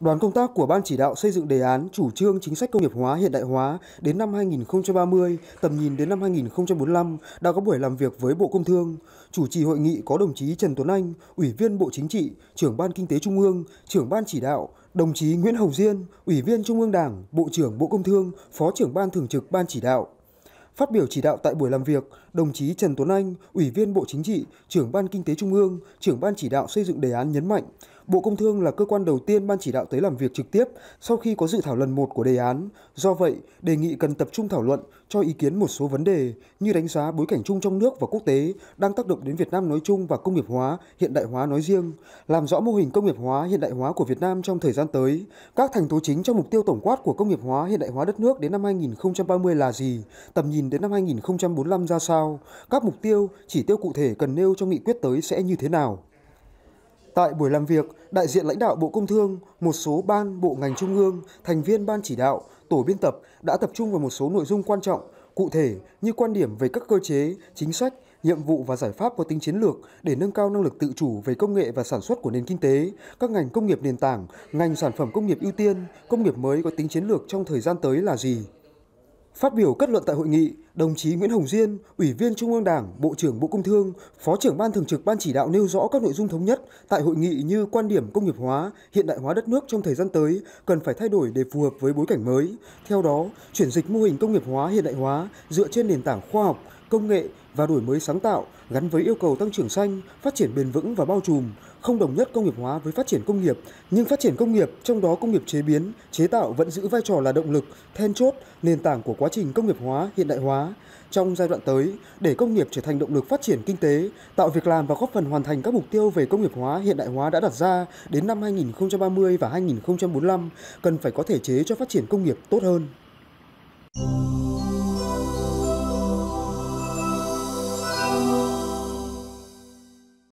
Đoàn công tác của Ban chỉ đạo xây dựng đề án chủ trương chính sách công nghiệp hóa hiện đại hóa đến năm 2030, tầm nhìn đến năm 2045 đã có buổi làm việc với Bộ Công Thương. Chủ trì hội nghị có đồng chí Trần Tuấn Anh, Ủy viên Bộ Chính trị, trưởng Ban Kinh tế Trung ương, trưởng Ban chỉ đạo, đồng chí Nguyễn Hồng Diên, Ủy viên Trung ương Đảng, Bộ trưởng Bộ Công Thương, Phó trưởng Ban Thường trực Ban chỉ đạo. Phát biểu chỉ đạo tại buổi làm việc, đồng chí Trần Tuấn Anh, Ủy viên Bộ Chính trị, trưởng Ban Kinh tế Trung ương, trưởng Ban chỉ đạo xây dựng đề án nhấn mạnh, Bộ Công Thương là cơ quan đầu tiên ban chỉ đạo tới làm việc trực tiếp sau khi có dự thảo lần 1 của đề án. Do vậy, đề nghị cần tập trung thảo luận, cho ý kiến một số vấn đề như đánh giá bối cảnh chung trong nước và quốc tế đang tác động đến Việt Nam nói chung và công nghiệp hóa, hiện đại hóa nói riêng, làm rõ mô hình công nghiệp hóa, hiện đại hóa của Việt Nam trong thời gian tới, các thành tố chính trong mục tiêu tổng quát của công nghiệp hóa, hiện đại hóa đất nước đến năm 2030 là gì, tầm nhìn đến năm 2045 ra sao, các mục tiêu, chỉ tiêu cụ thể cần nêu trong nghị quyết tới sẽ như thế nào. Tại buổi làm việc, đại diện lãnh đạo Bộ Công Thương, một số ban, bộ ngành trung ương, thành viên ban chỉ đạo, tổ biên tập đã tập trung vào một số nội dung quan trọng, cụ thể như quan điểm về các cơ chế, chính sách, nhiệm vụ và giải pháp có tính chiến lược để nâng cao năng lực tự chủ về công nghệ và sản xuất của nền kinh tế, các ngành công nghiệp nền tảng, ngành sản phẩm công nghiệp ưu tiên, công nghiệp mới có tính chiến lược trong thời gian tới là gì. Phát biểu kết luận tại hội nghị, đồng chí Nguyễn Hồng Diên, Ủy viên Trung ương Đảng, Bộ trưởng Bộ Công Thương, Phó trưởng Ban Thường trực Ban Chỉ đạo nêu rõ các nội dung thống nhất tại hội nghị như quan điểm công nghiệp hóa, hiện đại hóa đất nước trong thời gian tới cần phải thay đổi để phù hợp với bối cảnh mới. Theo đó, chuyển dịch mô hình công nghiệp hóa hiện đại hóa dựa trên nền tảng khoa học, công nghệ và đổi mới sáng tạo gắn với yêu cầu tăng trưởng xanh, phát triển bền vững và bao trùm, không đồng nhất công nghiệp hóa với phát triển công nghiệp, nhưng phát triển công nghiệp, trong đó công nghiệp chế biến, chế tạo vẫn giữ vai trò là động lực, then chốt, nền tảng của quá trình công nghiệp hóa, hiện đại hóa. Trong giai đoạn tới, để công nghiệp trở thành động lực phát triển kinh tế, tạo việc làm và góp phần hoàn thành các mục tiêu về công nghiệp hóa, hiện đại hóa đã đặt ra đến năm 2030 và 2045, cần phải có thể chế cho phát triển công nghiệp tốt hơn.